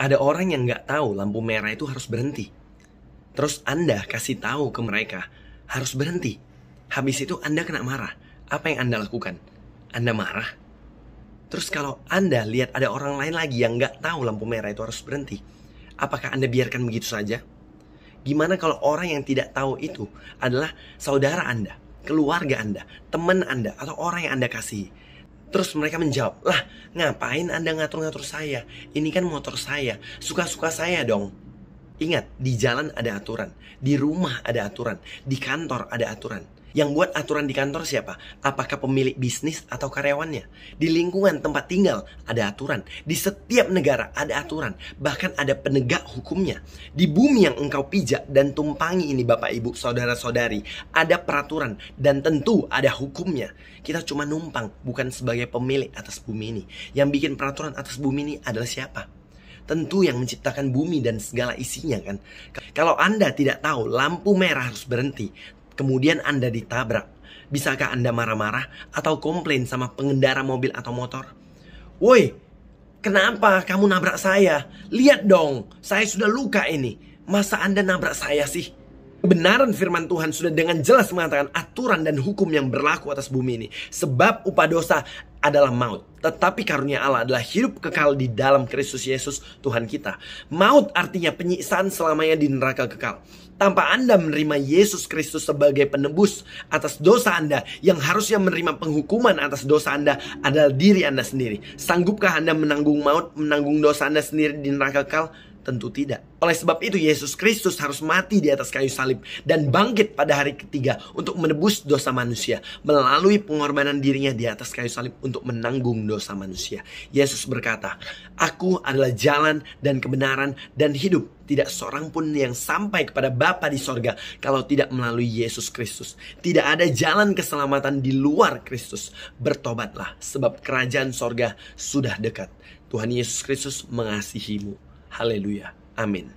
ada orang yang nggak tahu lampu merah itu harus berhenti. Terus Anda kasih tahu ke mereka, harus berhenti. Habis itu Anda kena marah. Apa yang Anda lakukan? Anda marah. Terus kalau Anda lihat ada orang lain lagi yang nggak tahu lampu merah itu harus berhenti, apakah Anda biarkan begitu saja? Gimana kalau orang yang tidak tahu itu adalah saudara Anda, keluarga Anda, teman Anda, atau orang yang Anda kasih? Terus mereka menjawab, lah ngapain Anda ngatur-ngatur saya? Ini kan motor saya, suka-suka saya dong. Ingat, di jalan ada aturan, di rumah ada aturan, di kantor ada aturan. Yang buat aturan di kantor siapa? Apakah pemilik bisnis atau karyawannya? Di lingkungan tempat tinggal ada aturan. Di setiap negara ada aturan. Bahkan ada penegak hukumnya. Di bumi yang engkau pijak dan tumpangi ini bapak ibu saudara saudari. Ada peraturan dan tentu ada hukumnya. Kita cuma numpang bukan sebagai pemilik atas bumi ini. Yang bikin peraturan atas bumi ini adalah siapa? tentu yang menciptakan bumi dan segala isinya kan. Kalau Anda tidak tahu lampu merah harus berhenti, kemudian Anda ditabrak, bisakah Anda marah-marah atau komplain sama pengendara mobil atau motor? Woi, kenapa kamu nabrak saya? Lihat dong, saya sudah luka ini. Masa Anda nabrak saya sih? Kebenaran firman Tuhan sudah dengan jelas mengatakan aturan dan hukum yang berlaku atas bumi ini. Sebab upah dosa adalah maut. Tetapi karunia Allah adalah hidup kekal di dalam Kristus Yesus Tuhan kita. Maut artinya penyiksaan selamanya di neraka kekal. Tanpa Anda menerima Yesus Kristus sebagai penebus atas dosa Anda yang harusnya menerima penghukuman atas dosa Anda adalah diri Anda sendiri. Sanggupkah Anda menanggung maut, menanggung dosa Anda sendiri di neraka kekal? Tentu tidak. Oleh sebab itu Yesus Kristus harus mati di atas kayu salib dan bangkit pada hari ketiga untuk menebus dosa manusia melalui pengorbanan dirinya di atas kayu salib untuk menanggung dosa manusia. Yesus berkata, "Aku adalah jalan dan kebenaran dan hidup. Tidak seorang pun yang sampai kepada Bapa di sorga kalau tidak melalui Yesus Kristus. Tidak ada jalan keselamatan di luar Kristus. Bertobatlah sebab kerajaan sorga sudah dekat." Tuhan Yesus Kristus mengasihimu. Haleluya. Amin.